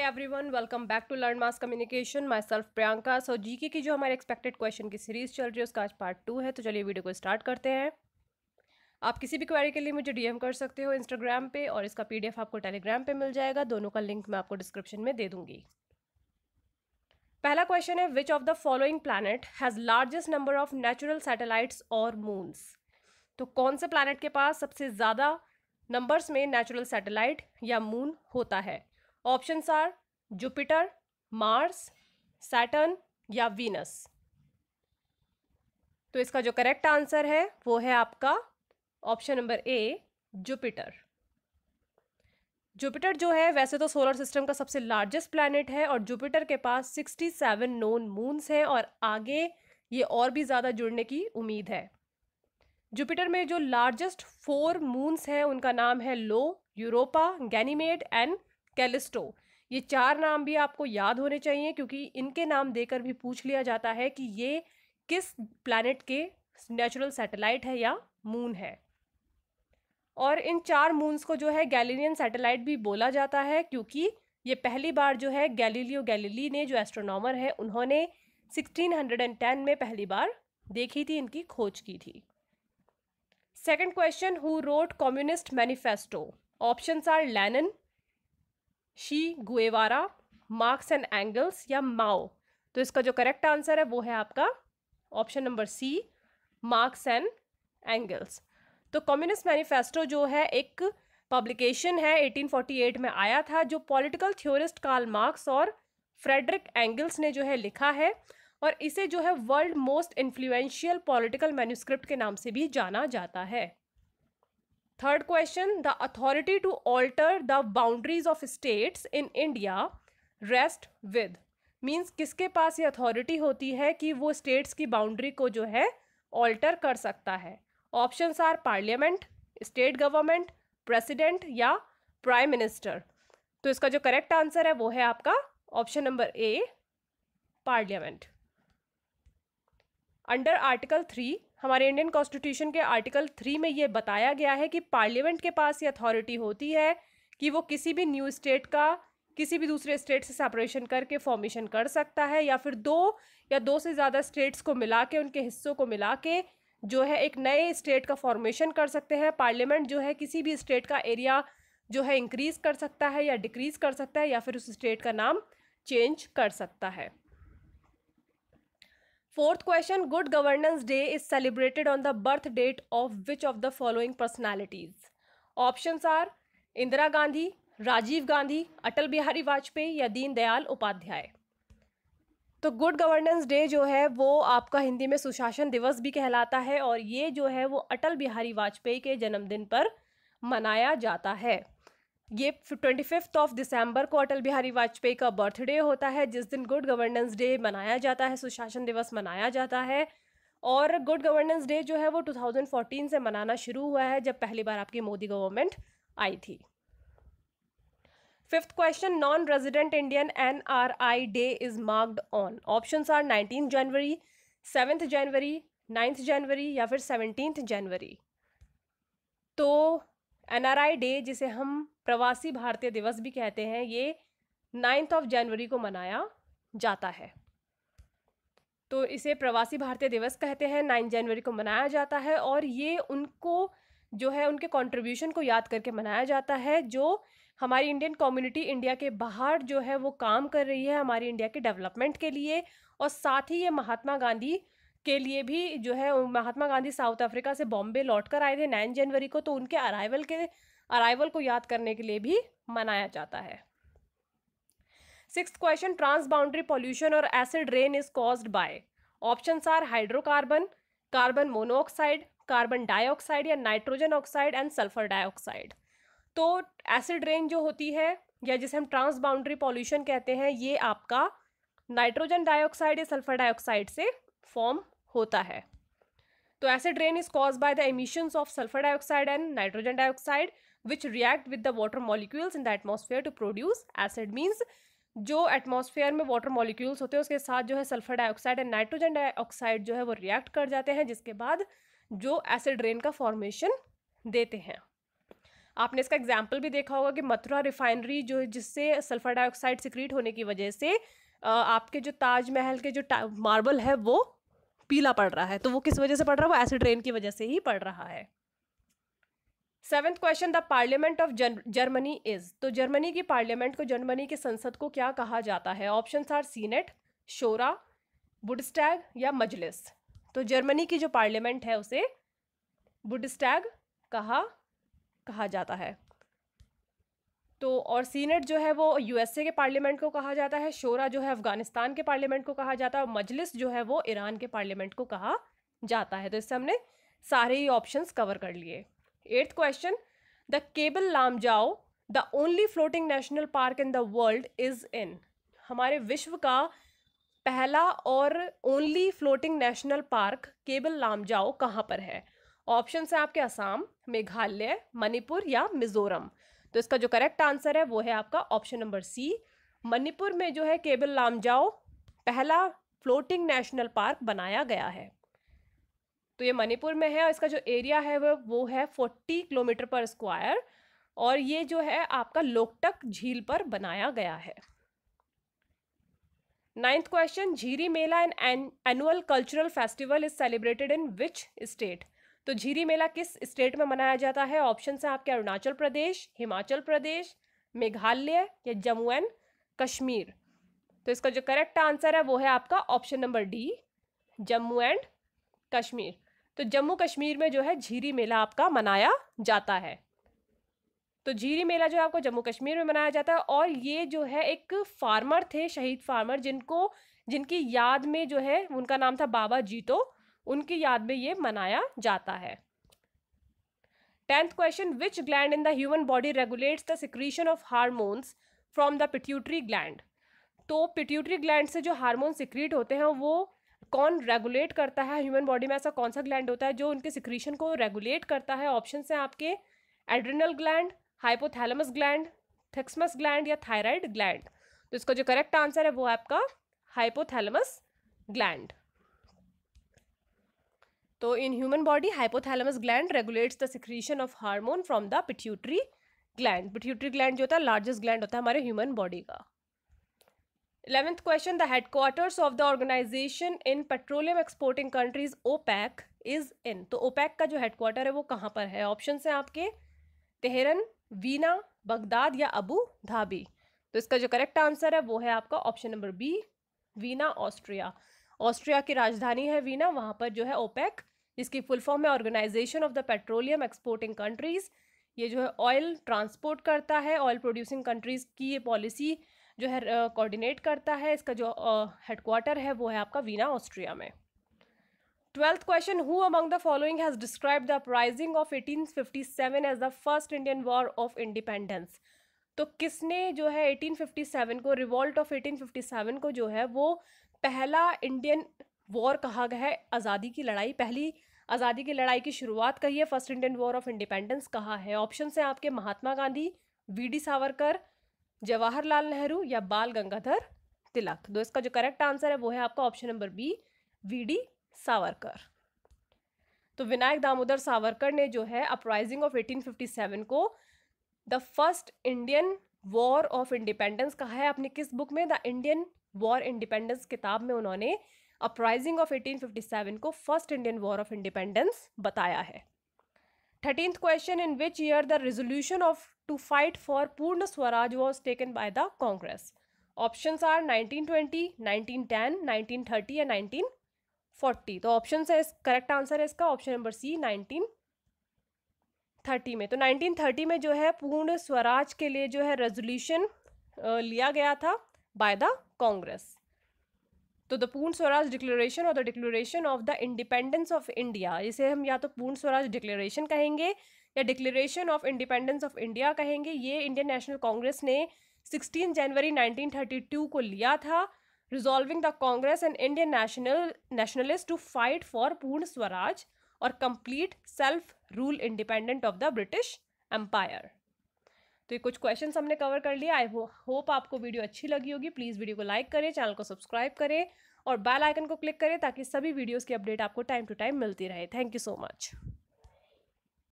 Every everyone welcome back to learn Learn communication myself Priyanka so GK की जो हमारे expected question की series चल रही है उसका आज पार्ट टू है तो चलिए वीडियो को स्टार्ट करते हैं आप किसी भी क्वेरी के लिए मुझे डीएम कर सकते हो इंस्टाग्राम पे और इसका पीडीएफ आपको टेलीग्राम पे मिल जाएगा दोनों का लिंक मैं आपको डिस्क्रिप्शन में दे दूंगी पहला क्वेश्चन है which of the following planet has largest number of natural satellites और मून्स तो कौन से प्लानट के पास सबसे ज़्यादा नंबर्स में नेचुरल सैटेलाइट या मून होता है options are Jupiter Mars Saturn या वीनस तो इसका जो करेक्ट आंसर है वो है आपका option number A Jupiter Jupiter जो है वैसे तो सोलर सिस्टम का सबसे लार्जेस्ट प्लैनेट है और जुपिटर के पास 67 नोन मून्स हैं और आगे ये और भी ज़्यादा जुड़ने की उम्मीद है जुपिटर में जो लार्जेस्ट फोर मून्स हैं उनका नाम है Io Europa Ganymede and Callisto ये चार नाम भी आपको याद होने चाहिए क्योंकि इनके नाम देकर भी पूछ लिया जाता है कि ये किस प्लानट के नेचुरल सैटेलाइट है या मून है और इन चार मून्स को जो है गैलीलियन सैटेलाइट भी बोला जाता है क्योंकि ये पहली बार जो है गैलीलियो गैलीली ने जो एस्ट्रोनॉमर है उन्होंने 1610 में पहली बार देखी थी इनकी खोज की थी second question who wrote communist manifesto options are Lenin Che Guevara Marx and Engels या माओ तो इसका जो करेक्ट आंसर है वो है आपका option number C Marx and Engels तो कम्युनिस्ट मैनिफेस्टो जो है एक पब्लिकेशन है 1848 में आया था जो पॉलिटिकल थ्योरिस्ट कार्ल मार्क्स और फ्रेडरिक एंगल्स ने जो है लिखा है और इसे जो है world most influential political manuscript के नाम से भी जाना जाता है third question the authority to alter the boundaries of states in India rest with means किसके पास ये अथॉरिटी होती है कि वो स्टेट्स की बाउंड्री को जो है ऑल्टर कर सकता है options are parliament state government president या प्राइम मिनिस्टर तो इसका जो करेक्ट आंसर है वो है आपका option number A parliament under article three हमारे इंडियन कॉन्स्टिट्यूशन के आर्टिकल थ्री में ये बताया गया है कि पार्लियामेंट के पास ये अथॉरिटी होती है कि वो किसी भी न्यू स्टेट का किसी भी दूसरे स्टेट से सेपरेशन करके फॉर्मेशन कर सकता है या फिर दो या दो से ज़्यादा स्टेट्स को मिला के उनके हिस्सों को मिला के जो है एक नए स्टेट का फॉर्मेशन कर सकते हैं पार्लियामेंट जो है किसी भी स्टेट का एरिया जो है इंक्रीज़ कर सकता है या डिक्रीज़ कर सकता है या फिर उस स्टेट का नाम चेंज कर सकता है fourth question good governance day is celebrated on the birth date of which of the following personalities option are Indira Gandhi Rajiv Gandhi Atal Bihari Vajpayee या दीनदयाल उपाध्याय तो गुड गवर्नेंस डे जो है वो आपका हिंदी में सुशासन दिवस भी कहलाता है और ये जो है वो अटल बिहारी वाजपेयी के जन्मदिन पर मनाया जाता है ये ट्वेंटी फिफ्थ ऑफ दिसंबर को अटल बिहारी वाजपेयी का बर्थडे होता है जिस दिन गुड गवर्नेंस डे मनाया जाता है सुशासन दिवस मनाया जाता है और गुड गवर्नेंस डे जो है वो 2014 से मनाना शुरू हुआ है जब पहली बार आपकी मोदी गवर्नमेंट आई थी fifth question non resident Indian N R I day is marked on options are nineteen January seventh January ninth January या फिर सेवनटीन जनवरी तो एन आर आई डे जिसे हम प्रवासी भारतीय दिवस भी कहते हैं ये नाइन्थ ऑफ जनवरी को मनाया जाता है तो इसे प्रवासी भारतीय दिवस कहते हैं नाइन जनवरी को मनाया जाता है और ये उनको जो है उनके कंट्रीब्यूशन को याद करके मनाया जाता है जो हमारी इंडियन कम्युनिटी इंडिया के बाहर जो है वो काम कर रही है हमारी इंडिया के डेवलपमेंट के लिए और साथ ही ये महात्मा गांधी के लिए भी जो है महात्मा गांधी साउथ अफ्रीका से बॉम्बे लौट कर आए थे नाइन जनवरी को तो उनके अराइवल के अराइवल को याद करने के लिए भी मनाया जाता है सिक्स क्वेश्चन ट्रांसबाउंड्री पॉल्यूशन और acid rain is caused by option are hydrocarbon carbon monoxide carbon dioxide या nitrogen oxide and sulphur dioxide तो एसिड रेन जो होती है या जिसे हम ट्रांसबाउंड्री पॉल्यूशन कहते हैं ये आपका नाइट्रोजन डाइऑक्साइड या सल्फर डाइऑक्साइड से फॉर्म होता है तो acid rain is cause by the emissions of sulphur dioxide and nitrogen dioxide which react with the water molecules in the atmosphere to produce acid means जो atmosphere में water molecules होते हैं उसके साथ जो है sulphur dioxide and nitrogen dioxide जो है वो रिएक्ट कर जाते हैं जिसके बाद जो एसिड रेन का फॉर्मेशन देते हैं आपने इसका एग्जाम्पल भी देखा होगा कि मथुरा रिफाइनरी जो जिससे सल्फर डाइऑक्साइड सिक्रीट होने की वजह से आपके जो ताजमहल के जो मार्बल है वो पीला पड़ रहा है तो वो किस वजह से पड़ रहा है वो एसिड रेन की वजह से ही पड़ रहा है seventh question the parliament of Germany is तो जर्मनी की पार्लियामेंट को जर्मनी की संसद को क्या कहा जाता है option are Senate Shura Bundestag या मजलिस तो जर्मनी की जो पार्लियामेंट है उसे बुडस्टैग कहा कहा जाता है तो और सीनेट जो है वो यूएसए के पार्लियामेंट को कहा जाता है शोरा जो है अफगानिस्तान के पार्लियामेंट को कहा जाता है और मजलिस जो है वो ईरान के पार्लियामेंट को कहा जाता है तो इससे हमने सारे ही ऑप्शंस कवर कर लिए eighth question the Keibul Lamjao the only floating national park in the world is in हमारे विश्व का पहला और only floating national park Keibul Lamjao कहाँ पर है ऑप्शन है आपके असम मेघालय मणिपुर या मिजोरम तो इसका जो करेक्ट आंसर है वो है आपका ऑप्शन नंबर सी मणिपुर में जो है केबल लाम जाओ पहला फ्लोटिंग नेशनल पार्क बनाया गया है तो ये मणिपुर में है और इसका जो एरिया है वह वो है फोर्टी किलोमीटर पर स्क्वायर और ये जो है आपका लोकटक झील पर बनाया गया है ninth question Jhiri Mela and annual cultural festival is celebrated in which state तो झीरी मेला किस स्टेट में मनाया जाता है ऑप्शन है आपके अरुणाचल प्रदेश हिमाचल प्रदेश मेघालय या जम्मू एंड कश्मीर तो इसका जो करेक्ट आंसर है वो है आपका option number D Jammu and Kashmir तो जम्मू कश्मीर में जो है झीरी मेला आपका मनाया जाता है तो झीरी मेला जो है आपको जम्मू कश्मीर में मनाया जाता है और ये जो है एक फार्मर थे शहीद फार्मर जिनको जिनकी याद में जो है उनका नाम था बाबा जीतो उनकी याद में ये मनाया जाता है tenth question which gland in the human body regulates the secretion of hormones from the pituitary gland तो पिट्यूटरी ग्लैंड से जो हारमोन सिक्रीट होते हैं वो कौन रेगुलेट करता है ह्यूमन बॉडी में ऐसा कौन सा ग्लैंड होता है जो उनके सिक्रीशन को रेगुलेट करता है ऑप्शन हैं आपके adrenal gland hypothalamus gland thymus gland या थायराइड ग्लैंड तो इसका जो करेक्ट आंसर है वो है आपका हाइपोथैलमस ग्लैंड तो in human body hypothalamus gland regulates the secretion of hormone from the pituitary gland pituitary gland जो होता है लार्जेस्ट ग्लैंड होता है हमारे ह्यूमन बॉडी का 11th question the headquarters of the organization in petroleum exporting countries OPEC is in तो OPEC का जो headquarter है वो कहाँ पर है ऑप्शन हैं आपके तेहरन वीना बगदाद या अबू धाबी तो इसका जो करेक्ट आंसर है वो है आपका option number B Vienna Austria Austria की राजधानी है वीना वहाँ पर जो है ओपेक जिसकी फुल फॉर्म है organization of the petroleum exporting countries ये जो है ऑयल ट्रांसपोर्ट करता है ऑयल प्रोड्यूसिंग कंट्रीज़ की ये पॉलिसी जो है कोऑर्डिनेट करता है इसका जो हेडक्वार्टर है वो है आपका वीना ऑस्ट्रिया में twelfth question who among the following has describe the uprising of 1857 as the first Indian war of independence तो किसने जो है 1857 को रिवॉल्ट ऑफ 1857 को जो है वो पहला इंडियन वॉर कहा गया है आज़ादी की लड़ाई पहली आज़ादी की लड़ाई की शुरुआत कही है first Indian war of independence कहा है ऑप्शन है आपके महात्मा गांधी वी डी सावरकर जवाहरलाल नेहरू या बाल गंगाधर तिलक तो इसका जो करेक्ट आंसर है वो है आपका option number B V D Savarkar तो विनायक दामोदर सावरकर ने जो है अपराइजिंग ऑफ 1857 को the first Indian war of independence कहा है अपनी किस बुक में द इंडियन वॉर इंडिपेंडेंस किताब में उन्होंने अपराइजिंग ऑफ 1857 को first Indian war of independence बताया है thirteenth question in which year the resolution of to fight for Purna Swaraj was taken by the Congress option are 1920, 1910, 1930 and 1940. तो ऑप्शन है correct answer है इसका option number C 1930 में तो 1930 में जो है पूर्ण स्वराज के लिए जो है रेजोल्यूशन लिया गया था बाय द कांग्रेस तो द पूर्ण स्वराज डिक्लेरेशन और the declaration of the independence of India इसे हम या तो पूर्ण स्वराज डिक्लेरेशन कहेंगे या declaration of independence of India कहेंगे ये इंडियन नेशनल कांग्रेस ने 16 जनवरी 1932 को लिया था resolving the Congress and Indian national nationalist to fight for Purna Swaraj और complete self rule independent of the British empire तो ये कुछ क्वेश्चन हमने कवर कर लिया आई होप आपको वीडियो अच्छी लगी होगी प्लीज़ वीडियो को लाइक करें चैनल को सब्सक्राइब करें और बेल आइकन को क्लिक करें ताकि सभी वीडियोस की अपडेट आपको टाइम टू टाइम मिलती रहे थैंक यू सो मच